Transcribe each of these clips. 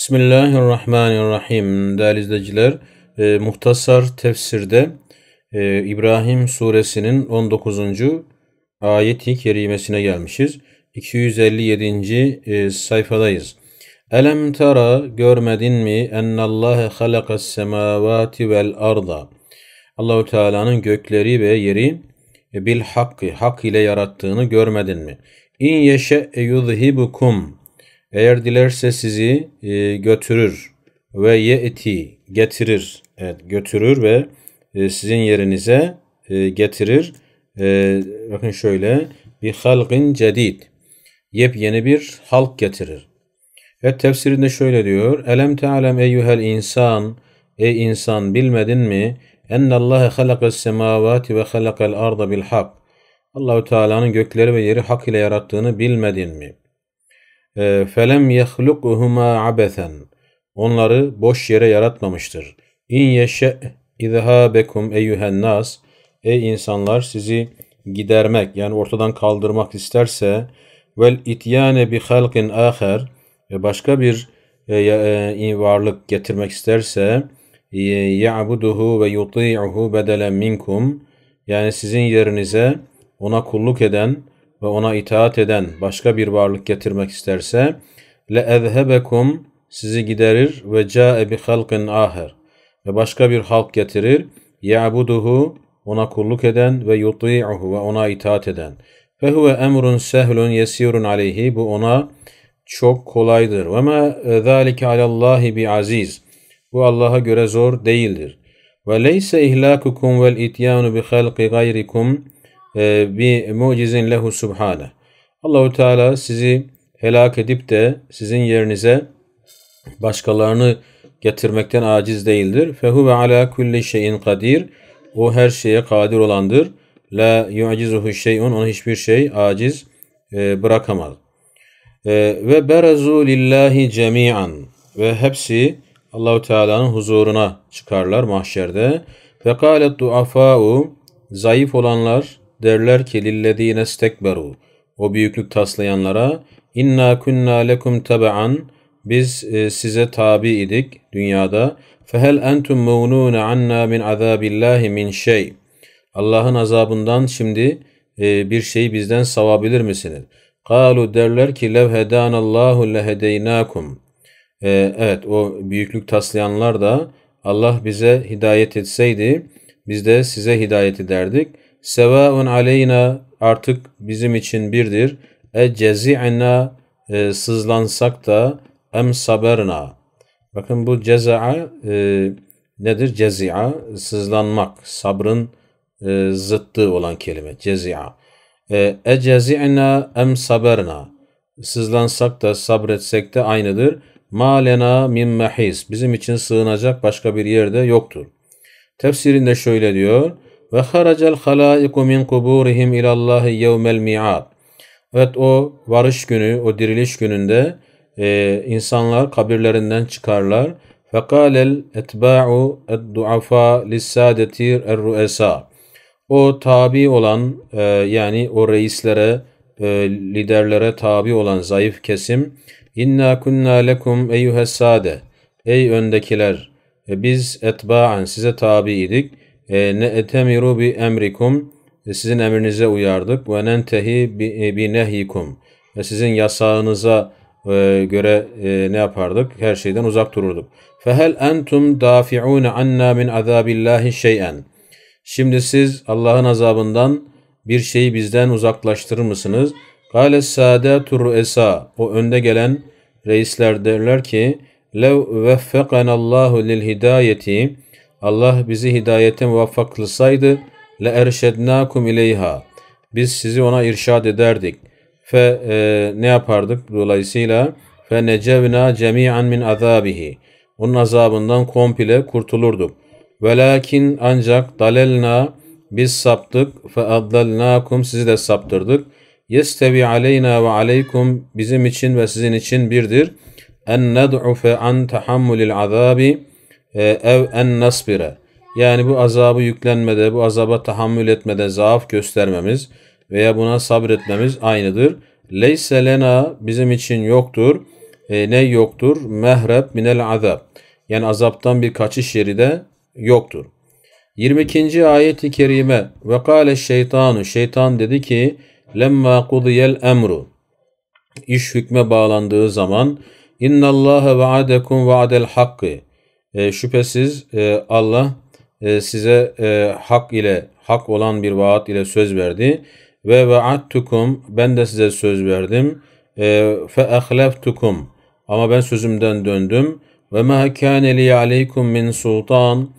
Bismillahirrahmanirrahim. Değerli izleyiciler, e, Muhtasar Tefsir'de e, İbrahim Suresinin 19. ayeti kerimesine gelmişiz. 257. E, sayfadayız. Elem tara görmedin mi ennallâhe halakas semâvâti vel arda. Allahu Teala'nın gökleri ve yeri e, bil hakkı, hak ile yarattığını görmedin mi? İn yeşe yuzhibukum eğer dilerse sizi e, götürür ve ye'ti getirir. Evet götürür ve e, sizin yerinize e, getirir. E, bakın şöyle bir halkın cedid. Yepyeni bir halk getirir. Evet, tefsirinde şöyle diyor. Elem te'alem eyyuhel insan. Ey insan bilmedin mi? Ennallâhe halakas semâvâti ve halakal arda bil hak. Allahu Teala'nın gökleri ve yeri hak ile yarattığını bilmedin mi? E, felem yehlukuhuma abesen. Onları boş yere yaratmamıştır. İn yeşe izhabekum eyyühen nas. Ey insanlar sizi gidermek yani ortadan kaldırmak isterse vel ityane bi halkin aher ve başka bir e, e varlık getirmek isterse ya'buduhu ve yuti'uhu bedelen minkum yani sizin yerinize ona kulluk eden ve ona itaat eden başka bir varlık getirmek isterse le ezhebekum sizi giderir ve ca'e bi halkin aher ve başka bir halk getirir ya'buduhu ona kulluk eden ve yuti'uhu ve ona itaat eden fehuve emrun sehlun yesirun aleyhi bu ona çok kolaydır. Ve ma zalike alallahi bi aziz. Bu Allah'a göre zor değildir. Ve leyse ihlakukum vel ityanu bi halqi gayrikum e, bi mucizin lehu subhane. Allahu Teala sizi helak edip de sizin yerinize başkalarını getirmekten aciz değildir. Fehu ve ala kulli şeyin kadir. O her şeye kadir olandır. La yu'cizuhu şey'un. Ona hiçbir şey aciz e, bırakamaz. E, ve berazu lillahi cemi'an. Ve hepsi Allahu Teala'nın huzuruna çıkarlar mahşerde. Ve kâlet du'afâ'u. Zayıf olanlar derler ki lillezine stekberu o büyüklük taslayanlara inna kunna lekum tabe'an biz e, size tabi idik dünyada fehel entum mevnun anna min azabillahi min şey Allah'ın azabından şimdi e, bir şey bizden savabilir misiniz? Kalu derler ki lev Allahu lehedeynakum. E, evet o büyüklük taslayanlar da Allah bize hidayet etseydi biz de size hidayet ederdik. Sevaun aleyna artık bizim için birdir. E cezi'na e, sızlansak da em saberna. Bakın bu ceza'a e, nedir? Cezi'a sızlanmak. Sabrın e, zıttı olan kelime. Cezi'a. E, e cezi'na em saberna. Sızlansak da sabretsek de aynıdır. Ma min mehis. Bizim için sığınacak başka bir yerde yoktur. Tefsirinde şöyle diyor. Ve haracel halaiku min kuburihim ilallahi yevmel mi'ad. Evet o varış günü, o diriliş gününde e, insanlar kabirlerinden çıkarlar. Fekalel etba'u eddu'afa lissadetir erruesa. O tabi olan e, yani o reislere, e, liderlere tabi olan zayıf kesim İnna kunna lekum eyyühes Ey öndekiler e, biz etba'an size tabi idik. E, ne'temiru bi emrikum e, sizin emrinize uyardık ve nentehi bi e, nehyikum sizin yasağınıza göre ne yapardık? Her şeyden uzak dururduk. Fehel entum dafi'un anna min azabillahi şey'en. Şimdi siz Allah'ın azabından bir şeyi bizden uzaklaştırır mısınız? Kale turu esa, O önde gelen reisler derler ki lev Allahu lil hidayeti Allah bizi hidayete muvaffak kılsaydı le erşednakum ileyha. Biz sizi ona irşad ederdik. Fe e, ne yapardık? Dolayısıyla fe necevna cemi'an min azabihi. Onun azabından komple kurtulurduk. Velakin ancak dalelna biz saptık fe adlalnakum sizi de saptırdık. Yestevi aleyna ve aleykum bizim için ve sizin için birdir. En ned'ufe an tahammulil azabi e, ev en nasbire yani bu azabı yüklenmede, bu azaba tahammül etmede zaaf göstermemiz veya buna sabretmemiz aynıdır. Leyse lena bizim için yoktur. E, ne yoktur? Mehreb minel azab. Yani azaptan bir kaçış yeri de yoktur. 22. ayet-i kerime ve kâle şeytanu şeytan dedi ki lemma kudiyel emru iş hükme bağlandığı zaman innallâhe vaadekum vaadel hakkı e, şüphesiz e, Allah e, size e, hak ile hak olan bir vaat ile söz verdi ve vaattukum ben de size söz verdim e, fe ahleftukum ama ben sözümden döndüm ve ma kâne li aleykum min sultan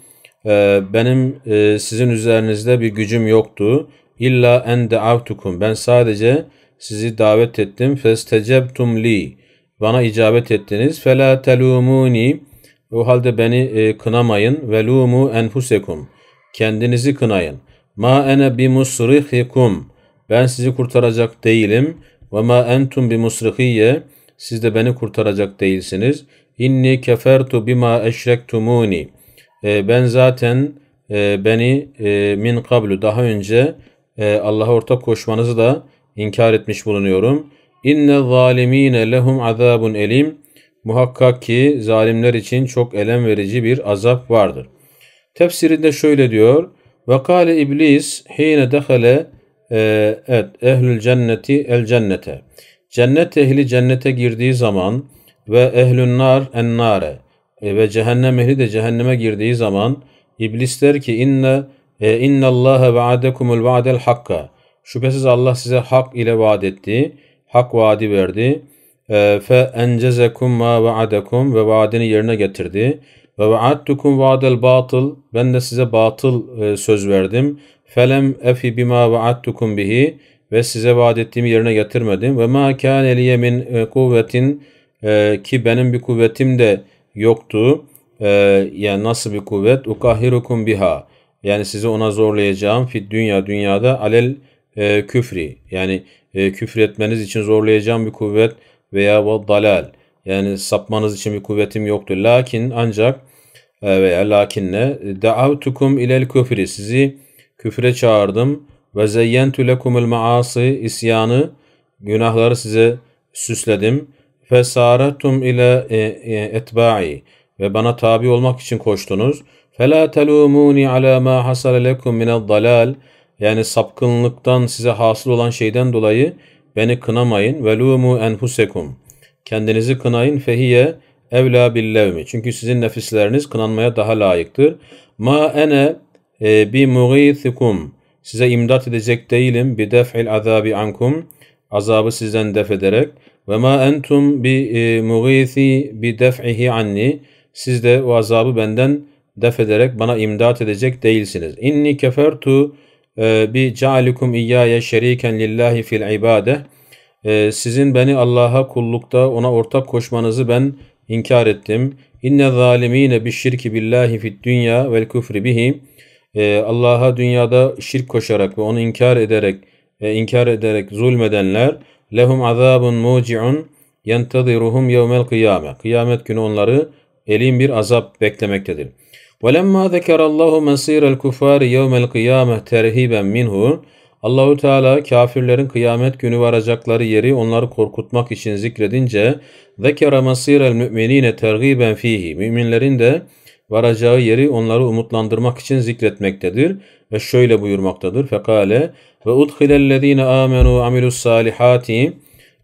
e, benim e, sizin üzerinizde bir gücüm yoktu illa en deavtukum ben sadece sizi davet ettim festecebtum li bana icabet ettiniz fe la telumuni o halde beni e, kınamayın. Velumu enfusekum. Kendinizi kınayın. Ma ene bi musrihikum. Ben sizi kurtaracak değilim. Ve ma entum bi musrihiye. Siz de beni kurtaracak değilsiniz. İnni kefertu bima eşrektumuni. E, ben zaten e, beni e, min kablu daha önce e, Allah'a ortak koşmanızı da inkar etmiş bulunuyorum. İnne zalimine lehum azabun elim. Muhakkak ki zalimler için çok elem verici bir azap vardır. Tefsirinde şöyle diyor. Ve iblis hîne dehale e, evet, ehlül cenneti el cennete. Cennet ehli cennete girdiği zaman ve ehlün nar en nare e, ve cehennem ehli de cehenneme girdiği zaman iblis der ki inne e, inna Allaha vaadekumul vaadel hakka. Şüphesiz Allah size hak ile vaad etti. Hak vaadi verdi. Ee, fe encezekum ma vaadekum ve vaadini yerine getirdi. Ve vaadtukum vaadel batıl ben de size batıl e, söz verdim. Felem efi bima vaadtukum bihi ve size vaad ettiğimi yerine getirmedim. Ve ma kâne liye min e, kuvvetin e, ki benim bir kuvvetim de yoktu. yani nasıl bir kuvvet? Ukahirukum biha. Yani sizi ona zorlayacağım. Fit dünya dünyada alel küfri. Yani küfür etmeniz için zorlayacağım bir kuvvet veya ve dalal yani sapmanız için bir kuvvetim yoktu. Lakin ancak e, veya lakinle daavtukum ilel küfri sizi küfre çağırdım ve zeyyentü lekumul maasi isyanı günahları size süsledim. Fesaretum ile e, etba'i ve bana tabi olmak için koştunuz. Fela telumuni ala ma hasale lekum minel dalal yani sapkınlıktan size hasıl olan şeyden dolayı Beni kınamayın. Velumu enfusekum. Kendinizi kınayın. Fehiye evla billevmi. Çünkü sizin nefisleriniz kınanmaya daha layıktır. Ma ene e, bi mughithikum. Size imdat edecek değilim. Bi def'il azabi ankum. Azabı sizden def ederek. Ve ma entum bi e, mughithi bi def'ihi anni. Siz de o azabı benden def ederek bana imdat edecek değilsiniz. İnni kefertu ee, bi ca'alikum iyyaya şeriken lillahi fil ibade. Ee, sizin beni Allah'a kullukta ona ortak koşmanızı ben inkar ettim. İnne zalimine bi şirki billahi fid dünya vel küfri bihi. Ee, Allah'a dünyada şirk koşarak ve onu inkar ederek e, inkar ederek zulmedenler lehum azabun muciun yentaziruhum yevmel kıyame. Kıyamet günü onları elin bir azap beklemektedir.'' وَلَمَّا ذَكَرَ اللّٰهُ مَس۪يرَ الْكُفَارِ يَوْمَ الْقِيَامَةِ تَرْهِيبًen minhu Allahu Teala kafirlerin kıyamet günü varacakları yeri onları korkutmak için zikredince ذَكَرَ مَس۪يرَ الْمُؤْمِن۪ينَ تَرْغِيبًen fihi Müminlerin de varacağı yeri onları umutlandırmak için zikretmektedir ve şöyle buyurmaktadır. Fekale ve udhilellezine amenu amilus salihati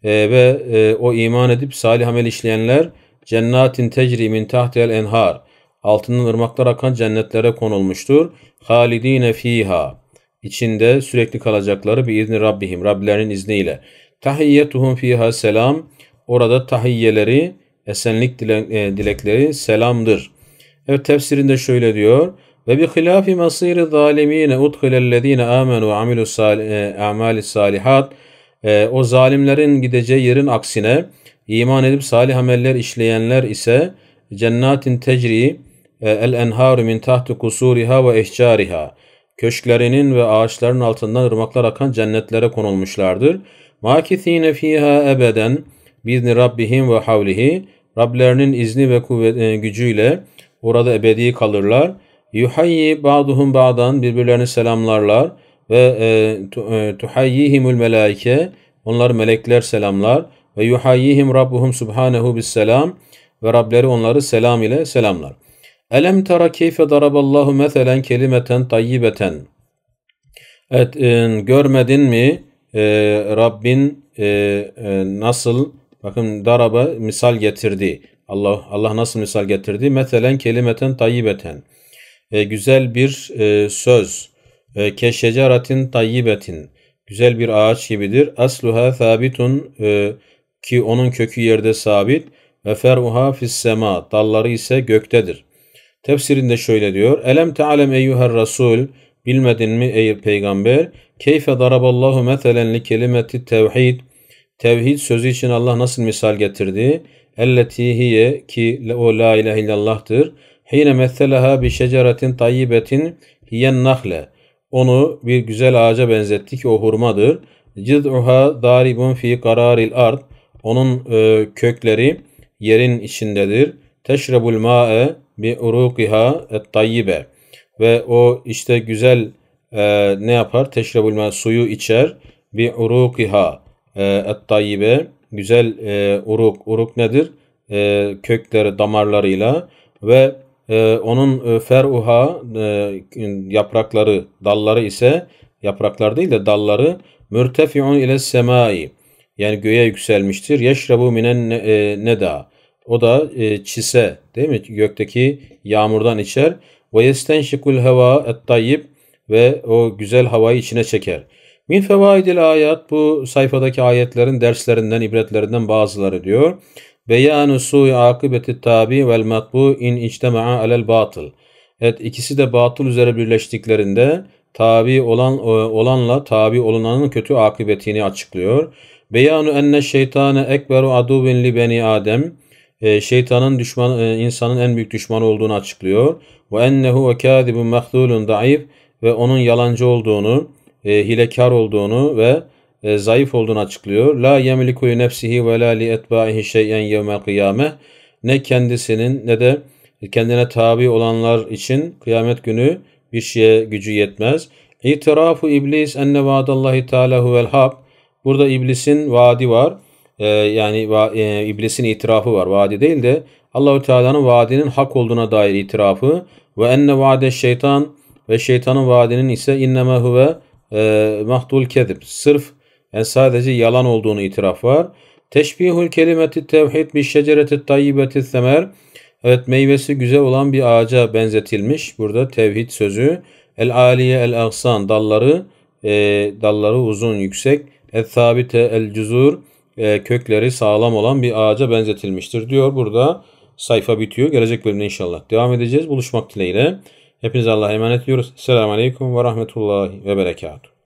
e, ve e, o iman edip salih amel işleyenler cennatin tecrimin tahtel enhar altından ırmaklar akan cennetlere konulmuştur. Halidine fiha. içinde sürekli kalacakları bir izni Rabbihim. Rablerinin izniyle. Tahiyyetuhum fiha selam. Orada tahiyyeleri, esenlik e, dilekleri selamdır. Evet tefsirinde şöyle diyor. Ve bi hilafi masiri zalimine udkhilellezine amenu ve amilu e, amali salihat. E, o zalimlerin gideceği yerin aksine iman edip salih ameller işleyenler ise cennatin tecrii el enharu min tahtu kusuriha ve ehcariha. Köşklerinin ve ağaçların altından ırmaklar akan cennetlere konulmuşlardır. Makithine fiha ebeden bizni rabbihim ve havlihi. Rablerinin izni ve kuvvet, e, gücüyle orada ebedi kalırlar. Yuhayyi ba'duhum ba'dan birbirlerini selamlarlar ve e, e, tuhayyihimul melaike onlar melekler selamlar ve yuhayyihim rabbuhum subhanehu bis selam ve Rableri onları selam ile selamlar. Elem tara keyfe daraballahu meselen kelimeten tayyibeten. Evet, e, görmedin mi e, Rabbin e, e, nasıl bakın daraba misal getirdi. Allah Allah nasıl misal getirdi? Meselen kelimeten tayyibeten. E, güzel bir e, söz. E, keşeceratin tayyibetin. Güzel bir ağaç gibidir. Asluha sabitun e, ki onun kökü yerde sabit ve feruha fis sema dalları ise göktedir. Tefsirinde şöyle diyor. Elem te'alem eyyuher rasul. Bilmedin mi ey peygamber? Keyfe daraballahu metelen li kelimeti tevhid. Tevhid sözü için Allah nasıl misal getirdi? Elleti hiye ki o la ilahe illallah'tır. Hine metheleha bi şeceretin tayyibetin hiyen nahle. Onu bir güzel ağaca benzetti ki o hurmadır. Cid'uha daribun fi kararil ard. Onun e, kökleri yerin içindedir. Teşrebul ma'e bi urukiha tayyibe ve o işte güzel e, ne yapar? teşrebülme suyu içer bi urukiha et tayyibe güzel e, uruk uruk nedir? E, kökleri damarlarıyla ve e, onun e, feruha e, yaprakları dalları ise yapraklar değil de dalları mürtefiun ile semai yani göğe yükselmiştir. Yeşrebu minen e, neda o da e, çise değil mi? Gökteki yağmurdan içer. Ve yestenşikul hava et ve o güzel havayı içine çeker. Min fevaidil ayat bu sayfadaki ayetlerin derslerinden, ibretlerinden bazıları diyor. Beyanu su'i akibeti tabi vel matbu in içtema'a alel batıl. Evet ikisi de batıl üzere birleştiklerinde tabi olan e, olanla tabi olunanın kötü akıbetini açıklıyor. Beyanu enne şeytane ekberu aduvin li beni Adem. E, şeytanın düşman e, insanın en büyük düşmanı olduğunu açıklıyor. Ve ennehu ve kâzibun mahdûlun daif ve onun yalancı olduğunu, e, hilekar olduğunu ve zayıf olduğunu açıklıyor. La yemliku li nefsihi ve la li etbaihi şey'en yevmel kıyame. Ne kendisinin ne de kendine tabi olanlar için kıyamet günü bir şeye gücü yetmez. İtirafu iblis enne vaadallahi teala huvel hak. Burada iblisin vaadi var e, yani e, iblisin itirafı var. Vaadi değil de Allahü Teala'nın vaadinin hak olduğuna dair itirafı ve enne vaade şeytan ve şeytanın vaadinin ise inneme huve e, mahdul kedib. Sırf yani sadece yalan olduğunu itiraf var. Teşbihül kelimeti tevhid bir şecereti tayyibeti semer. Evet meyvesi güzel olan bir ağaca benzetilmiş. Burada tevhid sözü. El aliye el ahsan dalları e, dalları uzun yüksek. El sabite el cüzur e, kökleri sağlam olan bir ağaca benzetilmiştir diyor. Burada sayfa bitiyor. Gelecek bölümde inşallah devam edeceğiz. Buluşmak dileğiyle. Hepinize Allah'a emanet ediyoruz. Selamun Aleyküm ve Rahmetullahi ve Berekatuhu.